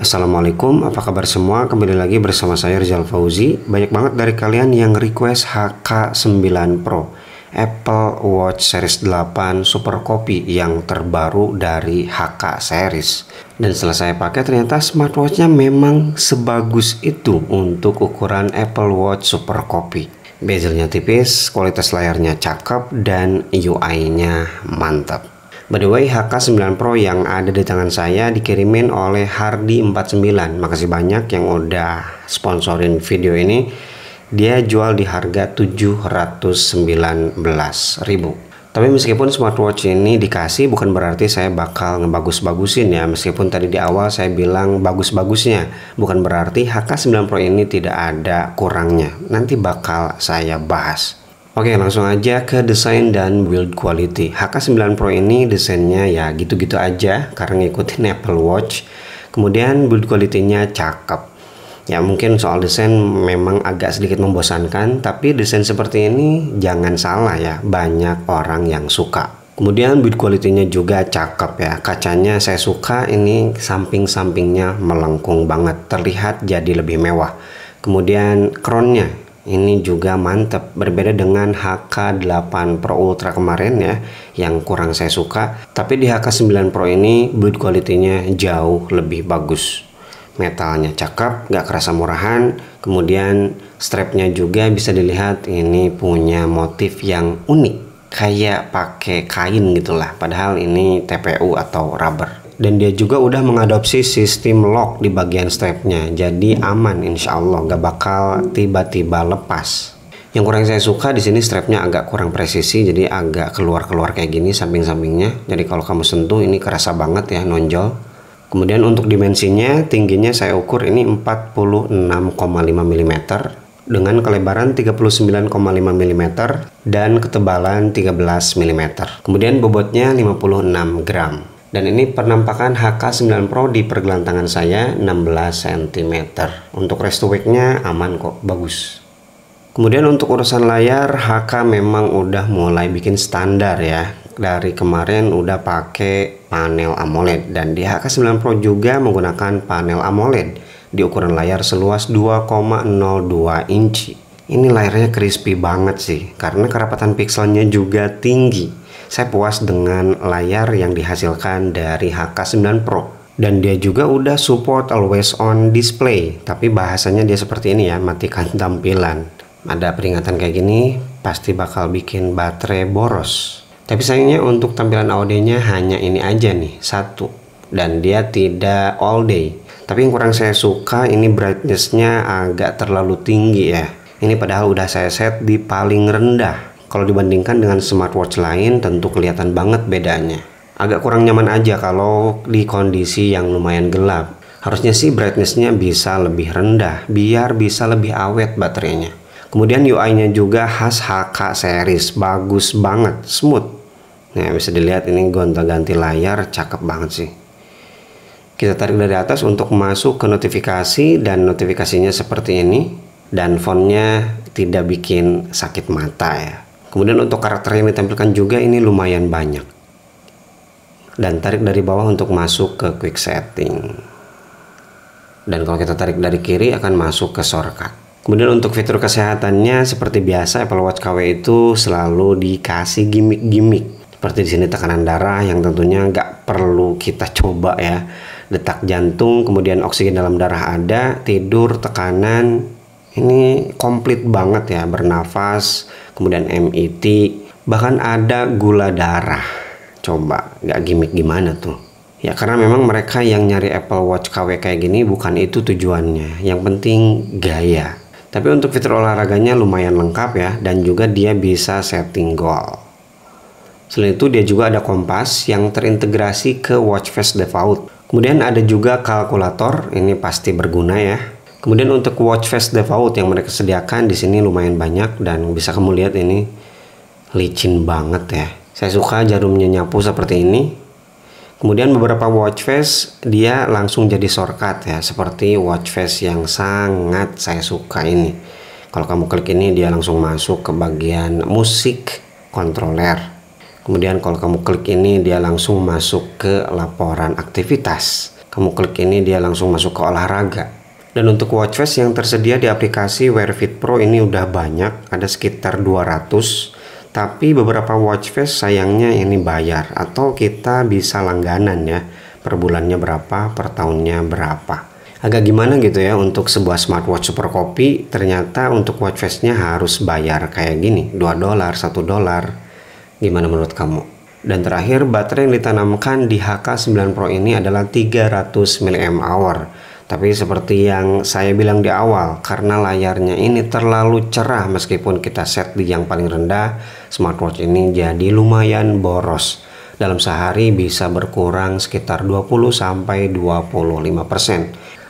Assalamualaikum, apa kabar semua? Kembali lagi bersama saya Rizal Fauzi. Banyak banget dari kalian yang request HK9 Pro, Apple Watch Series 8 Super Copy yang terbaru dari HK Series. Dan setelah saya pakai ternyata smartwatchnya memang sebagus itu untuk ukuran Apple Watch Super Copy. Bezelnya tipis, kualitas layarnya cakep, dan UI-nya mantap. By the way, HK9 Pro yang ada di tangan saya dikirimin oleh Hardy49. Makasih banyak yang udah sponsorin video ini. Dia jual di harga 719.000. Tapi meskipun smartwatch ini dikasih bukan berarti saya bakal ngebagus-bagusin ya. Meskipun tadi di awal saya bilang bagus-bagusnya, bukan berarti HK9 Pro ini tidak ada kurangnya. Nanti bakal saya bahas. Oke langsung aja ke desain dan build quality HK9 Pro ini desainnya ya gitu-gitu aja karena ngikutin Apple Watch kemudian build quality-nya cakep ya mungkin soal desain memang agak sedikit membosankan tapi desain seperti ini jangan salah ya banyak orang yang suka Kemudian build quality-nya juga cakep ya. Kacanya saya suka ini samping-sampingnya melengkung banget. Terlihat jadi lebih mewah. Kemudian crown-nya ini juga mantep berbeda dengan HK8 Pro Ultra kemarin ya yang kurang saya suka tapi di HK9 Pro ini build quality-nya jauh lebih bagus metalnya cakep gak kerasa murahan kemudian strapnya juga bisa dilihat ini punya motif yang unik kayak pakai kain gitulah padahal ini TPU atau rubber dan dia juga udah mengadopsi sistem lock di bagian strapnya jadi aman insya Allah gak bakal tiba-tiba lepas yang kurang saya suka di sini strapnya agak kurang presisi jadi agak keluar-keluar kayak gini samping-sampingnya jadi kalau kamu sentuh ini kerasa banget ya nonjol kemudian untuk dimensinya tingginya saya ukur ini 46,5 mm dengan kelebaran 39,5 mm dan ketebalan 13 mm kemudian bobotnya 56 gram dan ini penampakan HK9 Pro di pergelantangan saya 16 cm untuk rest to nya aman kok bagus kemudian untuk urusan layar HK memang udah mulai bikin standar ya dari kemarin udah pakai panel AMOLED dan di HK9 Pro juga menggunakan panel AMOLED di ukuran layar seluas 2,02 inci ini layarnya crispy banget sih karena kerapatan pixelnya juga tinggi saya puas dengan layar yang dihasilkan dari HK9 Pro dan dia juga udah support always on display tapi bahasanya dia seperti ini ya matikan tampilan ada peringatan kayak gini pasti bakal bikin baterai boros tapi sayangnya untuk tampilan audionya hanya ini aja nih satu dan dia tidak all day tapi yang kurang saya suka ini brightnessnya agak terlalu tinggi ya ini padahal udah saya set di paling rendah kalau dibandingkan dengan smartwatch lain tentu kelihatan banget bedanya. Agak kurang nyaman aja kalau di kondisi yang lumayan gelap. Harusnya sih brightnessnya bisa lebih rendah biar bisa lebih awet baterainya. Kemudian UI-nya juga khas HK series, bagus banget, smooth. Nah, bisa dilihat ini gonta-ganti layar, cakep banget sih. Kita tarik dari atas untuk masuk ke notifikasi dan notifikasinya seperti ini dan fontnya tidak bikin sakit mata ya. Kemudian untuk karakter yang ditampilkan juga ini lumayan banyak. Dan tarik dari bawah untuk masuk ke quick setting. Dan kalau kita tarik dari kiri akan masuk ke shortcut. Kemudian untuk fitur kesehatannya seperti biasa Apple Watch KW itu selalu dikasih gimmick-gimmick. Seperti di sini tekanan darah yang tentunya nggak perlu kita coba ya. Detak jantung, kemudian oksigen dalam darah ada, tidur, tekanan, ini komplit banget ya, bernafas, kemudian MIT, bahkan ada gula darah. Coba, gak gimmick gimana tuh? Ya karena memang mereka yang nyari Apple Watch KW kayak gini bukan itu tujuannya. Yang penting gaya. Tapi untuk fitur olahraganya lumayan lengkap ya dan juga dia bisa setting goal. Selain itu dia juga ada kompas yang terintegrasi ke watch face default. Kemudian ada juga kalkulator, ini pasti berguna ya. Kemudian untuk watch face default yang mereka sediakan di sini lumayan banyak dan bisa kamu lihat ini licin banget ya. Saya suka jarumnya nyapu seperti ini. Kemudian beberapa watch face dia langsung jadi shortcut ya seperti watch face yang sangat saya suka ini. Kalau kamu klik ini dia langsung masuk ke bagian musik controller. Kemudian kalau kamu klik ini dia langsung masuk ke laporan aktivitas. Kamu klik ini dia langsung masuk ke olahraga dan untuk watchface yang tersedia di aplikasi Wearfit Pro ini udah banyak, ada sekitar 200. Tapi beberapa watchface sayangnya ini bayar atau kita bisa langganan ya. Per bulannya berapa, per tahunnya berapa. Agak gimana gitu ya untuk sebuah smartwatch super kopi, ternyata untuk watchface-nya harus bayar kayak gini, 2 dolar, 1 dolar. Gimana menurut kamu? Dan terakhir, baterai yang ditanamkan di HK9 Pro ini adalah 300 mAh tapi seperti yang saya bilang di awal, karena layarnya ini terlalu cerah meskipun kita set di yang paling rendah, smartwatch ini jadi lumayan boros. Dalam sehari bisa berkurang sekitar 20 25%.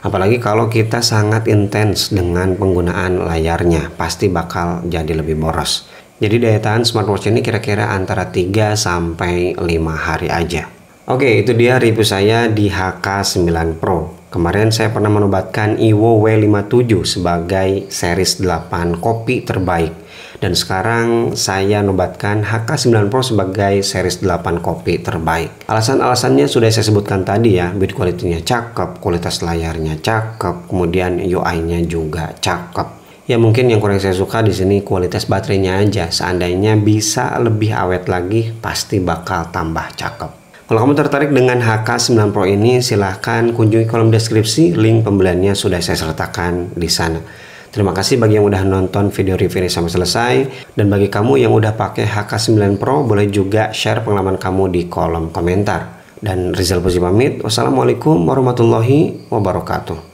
Apalagi kalau kita sangat intens dengan penggunaan layarnya, pasti bakal jadi lebih boros. Jadi daya tahan smartwatch ini kira-kira antara 3 5 hari aja. Oke, itu dia review saya di HK9 Pro. Kemarin saya pernah menobatkan Iwo W57 sebagai series 8 kopi terbaik. Dan sekarang saya nobatkan hk Pro sebagai series 8 kopi terbaik. Alasan-alasannya sudah saya sebutkan tadi ya. Build quality-nya cakep, kualitas layarnya cakep, kemudian UI-nya juga cakep. Ya mungkin yang kurang saya suka di sini kualitas baterainya aja. Seandainya bisa lebih awet lagi, pasti bakal tambah cakep. Kalau kamu tertarik dengan HK9 Pro ini, silahkan kunjungi kolom deskripsi, link pembeliannya sudah saya sertakan di sana. Terima kasih bagi yang udah nonton video review ini sampai selesai. Dan bagi kamu yang udah pakai HK9 Pro, boleh juga share pengalaman kamu di kolom komentar. Dan Rizal Puzi pamit. Wassalamualaikum warahmatullahi wabarakatuh.